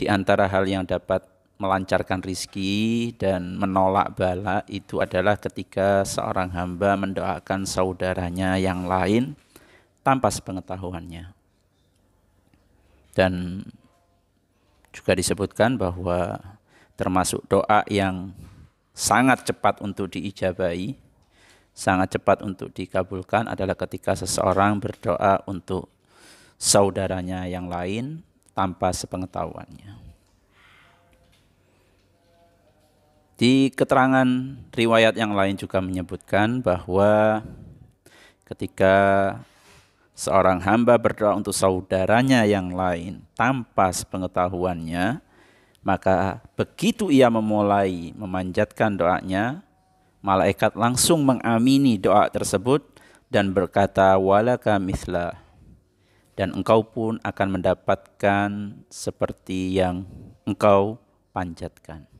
di antara hal yang dapat melancarkan rizki dan menolak bala itu adalah ketika seorang hamba mendoakan saudaranya yang lain tanpa sepengetahuannya. Dan juga disebutkan bahwa termasuk doa yang sangat cepat untuk diijabahi, sangat cepat untuk dikabulkan adalah ketika seseorang berdoa untuk saudaranya yang lain tanpa sepengetahuannya. Di keterangan riwayat yang lain juga menyebutkan bahwa ketika seorang hamba berdoa untuk saudaranya yang lain tanpa sepengetahuannya, maka begitu ia memulai memanjatkan doanya, malaikat langsung mengamini doa tersebut dan berkata, "Walaka mislah." dan engkau pun akan mendapatkan seperti yang engkau panjatkan.